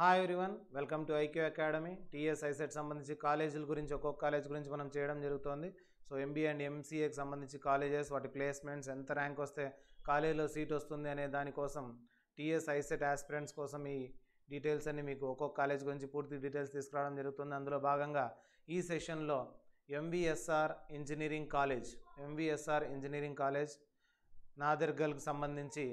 hi everyone welcome to IQ academy TS ICET సంబంధించి కాలేజీల గురించి ఒక్కొక్క కాలేజ్ గురించి మనం చేయడం జరుగుతుంది సో ఎంబీఏ అండ్ ఎంసీఏకి సంబంధించి కాలేజెస్ వాటి ప్లేస్మెంట్స్ ఎంత ర్యాంక్ వస్తే కాలేజీలో సీట్ వస్తుంది అనే దానికోసం టీఎస్ ఐసెట్ ఆస్పిరెంట్స్ కోసం ఈ డీటెయిల్స్ అన్ని మీకు ఒక్కొక్క కాలేజ్ గురించి పూర్తి డీటెయిల్స్ తీసుకురావడం జరుగుతుంది అందులో భాగంగా ఈ సెషన్లో MVSR engineering college MVSR engineering college నాదర్గల్కి సంబంధించి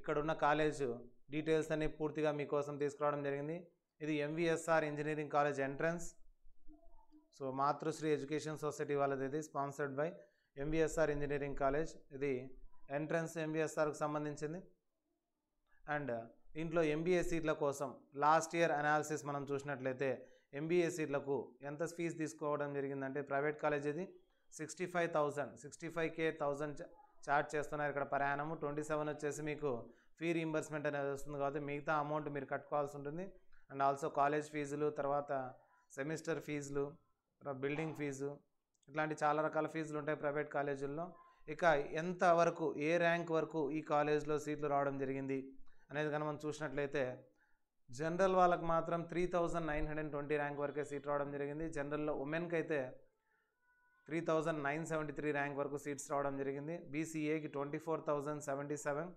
ఇక్కడున్న కాలేజు డీటెయిల్స్ అన్ని పూర్తిగా మీకోసం తీసుకురావడం జరిగింది ఇది MVSR engineering college entrance so Matrusri education society వాళ్ళది ఇది sponsored by MVSR engineering college ఇది ఎంట్రన్స్ ఎంవిఎస్ఆర్కి సంబంధించింది అండ్ దీంట్లో ఎంబీఏ సీట్ల కోసం లాస్ట్ ఇయర్ అనాలిసిస్ మనం చూసినట్లయితే ఎంబీఏ సీట్లకు ఎంత ఫీజు తీసుకోవడం జరిగిందంటే ప్రైవేట్ కాలేజ్ ఇది sixty five thousand sixty five K thousand charge చేస్తున్నారు ఇక్కడ ప్రయాణము ట్వంటీ సెవెన్ వచ్చేసి మీకు ఫీ రీంబర్స్మెంట్ అనేది వస్తుంది కాబట్టి మిగతా అమౌంట్ మీరు కట్టుకోవాల్సి ఉంటుంది అండ్ ఆల్సో కాలేజ్ ఫీజులు తర్వాత సెమిస్టర్ ఫీజులు బిల్డింగ్ ఫీజు ఇట్లాంటి చాలా రకాల ఫీజులు ఉంటాయి ప్రైవేట్ కాలేజీల్లో ఇక ఎంత వరకు ఏ ర్యాంక్ వరకు ఈ కాలేజ్లో సీట్లు రావడం జరిగింది అనేది కనుక మనం చూసినట్లయితే జనరల్ వాళ్ళకి మాత్రం three thousand nine hundred twenty rank వరకే సీట్ రావడం జరిగింది జనరల్లో ఉమెన్కి అయితే three thousand nine seventy three rank వరకు సీట్స్ రావడం జరిగింది బీసీఏకి twenty four thousand seventy seven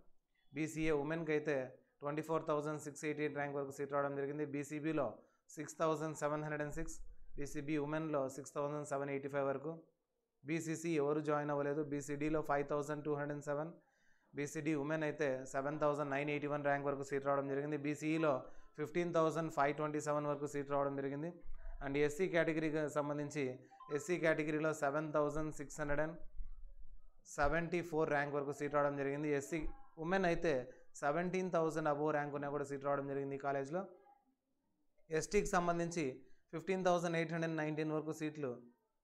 BCA ఉమెన్కి అయితే twenty four thousand six eighty rank వరకు సీట్ రావడం జరిగింది బీసీబీలో six thousand seven hundred and six BCB ఉమెన్లో six thousand seven eighty five వరకు బీసీసీ ఎవరు జాయిన్ అవ్వలేదు బీసీడీలో five thousand two hundred and seven BCD women అయితే seven thousand nine eighty one rank వరకు సీట్ రావడం జరిగింది బీసీఈలో fifteen thousand five twenty seven వరకు సీట్ రావడం జరిగింది అండ్ ఎస్సీ కేటగిరీకి సంబంధించి ఎస్సీ కేటగిరీలో seven thousand six hundred and seventy four rank వరకు సీట్ రావడం జరిగింది ఎస్సీ ఉమెన్ అయితే సెవెంటీన్ థౌజండ్ అబోవ్ ర్యాంక్ ఉన్నా కూడా సీట్ రావడం జరిగింది ఈ కాలేజ్లో ఎస్టీకి సంబంధించి fifteen thousand eight hundred nineteen వరకు సీట్లు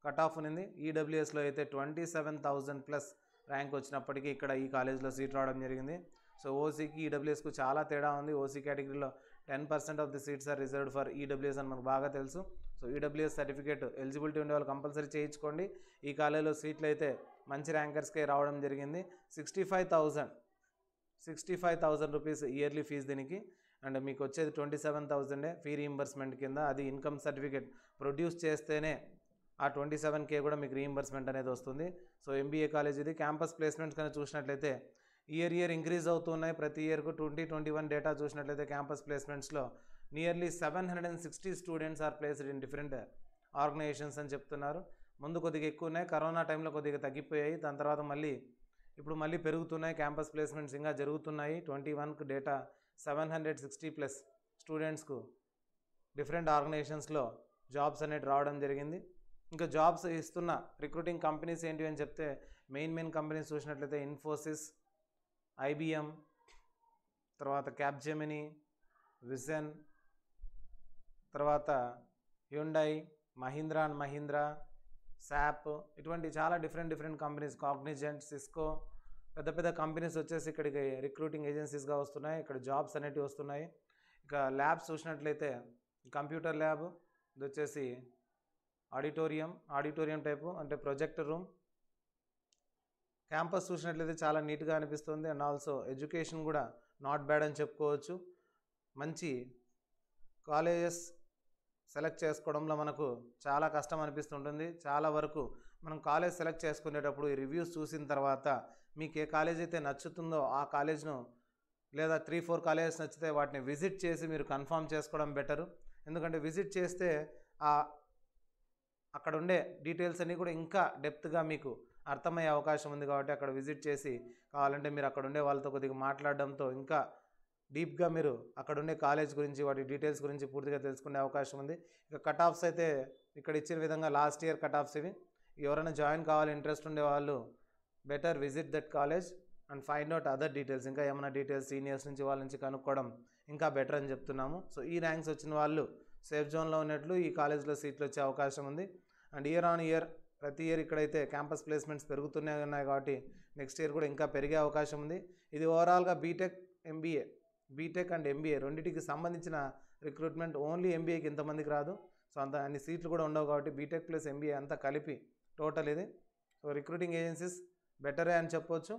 కట్ ఆఫ్ ఉన్నింది ఈడబ్ల్యూఎస్లో అయితే twenty seven thousand plus rank వచ్చినప్పటికీ ఇక్కడ ఈ కాలేజ్లో సీట్ రావడం జరిగింది సో ఓసీకి ఈడబ్ల్యూఎస్కు చాలా తేడా ఉంది ఓసీ కేటగిరీలో ten percent of the seats are reserved for EWS అని మనకు బాగా తెలుసు సో ఈడబ్ల్యూఎస్ సర్టిఫికేట్ ఎలిజిబిలిటీ ఉండే వాళ్ళు కంపల్సరీ చేయించుకోండి ఈ కాలేజీలో సీట్లు అయితే మంచి ర్యాంకర్స్కే రావడం జరిగింది sixty five thousand sixty five thousand rupees yearly fees దీనికి అండ్ మీకు వచ్చేది ట్వంటీ సెవెన్ థౌజండే ఫీ రీయింబర్స్మెంట్ కింద అది ఇన్కమ్ సర్టిఫికేట్ ప్రొడ్యూస్ చేస్తేనే ఆ ట్వంటీ సెవెన్ కే కూడా మీకు రీయింబర్స్మెంట్ అనేది వస్తుంది సో ఎంబీఏ కాలేజ్ ఇది క్యాంపస్ ప్లేస్మెంట్స్ కానీ చూసినట్లయితే ఇయర్ ఇయర్ ఇంక్రీజ్ అవుతున్నాయి ప్రతి ఇయర్కు ట్వంటీ ట్వంటీ వన్ డేటా చూసినట్లయితే క్యాంపస్ ప్లేస్మెంట్స్లో nearly seven hundred and sixty students are placed in different organisations అని చెప్తున్నారు ముందు కొద్దిగా ఎక్కువ ఉన్నాయి కరోనా టైంలో కొద్దిగా తగ్గిపోయాయి దాని తర్వాత మళ్ళీ ఇప్పుడు మళ్ళీ పెరుగుతున్నాయి క్యాంపస్ ప్లేస్మెంట్స్ ఇంకా జరుగుతున్నాయి ట్వంటీ వన్కు data seven hundred sixty plus స్టూడెంట్స్కు డిఫరెంట్ ఆర్గనైజేషన్స్లో జాబ్స్ అనేవి రావడం జరిగింది ఇంకా జాబ్స్ ఇస్తున్న రిక్రూటింగ్ కంపెనీస్ ఏంటి అని చెప్తే మెయిన్ మెయిన్ కంపెనీస్ చూసినట్లయితే ఇన్ఫోసిస్ ఐబిఎం తర్వాత క్యాప్జెమిని విజన్ తర్వాత Hyundai Mahindra and Mahindra SAP ఇటువంటి చాలా different different companies Cognizant Cisco పెద్ద పెద్ద కంపెనీస్ వచ్చేసి ఇక్కడికి రిక్రూటింగ్ ఏజెన్సీస్గా వస్తున్నాయి ఇక్కడ జాబ్స్ అనేటివి వస్తున్నాయి ఇక ల్యాబ్స్ చూసినట్లయితే కంప్యూటర్ ల్యాబ్ ఇది వచ్చేసి ఆడిటోరియం ఆడిటోరియం టైపు అంటే ప్రొజెక్ట్ రూమ్ క్యాంపస్ చూసినట్లయితే చాలా నీట్గా అనిపిస్తుంది అండ్ ఆల్సో ఎడ్యుకేషన్ కూడా నాట్ బ్యాడ్ అని చెప్పుకోవచ్చు మంచి కాలేజెస్ సెలెక్ట్ చేసుకోవడంలో మనకు చాలా కష్టం అనిపిస్తుంటుంది చాలా వరకు మనం కాలేజ్ సెలెక్ట్ చేసుకునేటప్పుడు ఈ రివ్యూస్ చూసిన తర్వాత మీకు ఏ కాలేజ్ అయితే నచ్చుతుందో ఆ కాలేజ్ను లేదా త్రీ ఫోర్ కాలేజెస్ నచ్చితే వాటిని విజిట్ చేసి మీరు కన్ఫామ్ చేసుకోవడం బెటరు ఎందుకంటే విజిట్ చేస్తే ఆ అక్కడ ఉండే డీటెయిల్స్ అన్నీ కూడా ఇంకా డెప్త్గా మీకు అర్థమయ్యే అవకాశం ఉంది కాబట్టి అక్కడ విజిట్ చేసి కావాలంటే మీరు అక్కడ ఉండే వాళ్ళతో కొద్దిగా మాట్లాడడంతో ఇంకా డీప్గా మీరు అక్కడ ఉండే కాలేజ్ గురించి వాటి డీటెయిల్స్ గురించి పూర్తిగా తెలుసుకునే అవకాశం ఉంది ఇక కట్ ఆఫ్స్ అయితే ఇక్కడ ఇచ్చిన విధంగా లాస్ట్ ఇయర్ కట్ ఆఫ్స్ ఇవి ఎవరైనా జాయిన్ కావాలి ఇంట్రెస్ట్ ఉండే వాళ్ళు better visit that college and find out other details ఇంకా ఏమైనా డీటెయిల్స్ సీనియర్స్ నుంచి వాళ్ళ నుంచి కనుక్కోవడం ఇంకా బెటర్ అని చెప్తున్నాము సో ఈ ర్యాంక్స్ వచ్చిన వాళ్ళు సేఫ్ జోన్లో ఉన్నట్లు ఈ కాలేజ్లో సీట్లు వచ్చే అవకాశం ఉంది అండ్ ఇయర్ ఆన్ ఇయర్ ప్రతి ఇయర్ ఇక్కడైతే క్యాంపస్ ప్లేస్మెంట్స్ పెరుగుతూనే ఉన్నాయి కాబట్టి నెక్స్ట్ ఇయర్ కూడా ఇంకా పెరిగే అవకాశం ఉంది ఇది ఓవరాల్గా BTech MBA BTech and MBA రెండింటికి సంబంధించిన రిక్రూట్మెంట్ ఓన్లీ ఎంబీఏకి ఇంతమందికి రాదు సో అంత అన్ని సీట్లు కూడా ఉండవు కాబట్టి బీటెక్ ప్లస్ ఎంబీఏ అంతా కలిపి టోటల్ ఇది సో రిక్రూటింగ్ ఏజెన్సీస్ బెటరే అని చెప్పవచ్చు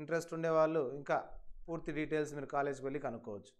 ఇంట్రెస్ట్ ఉండేవాళ్ళు ఇంకా పూర్తి డీటెయిల్స్ మీరు కాలేజ్కి వెళ్ళి కనుక్కోవచ్చు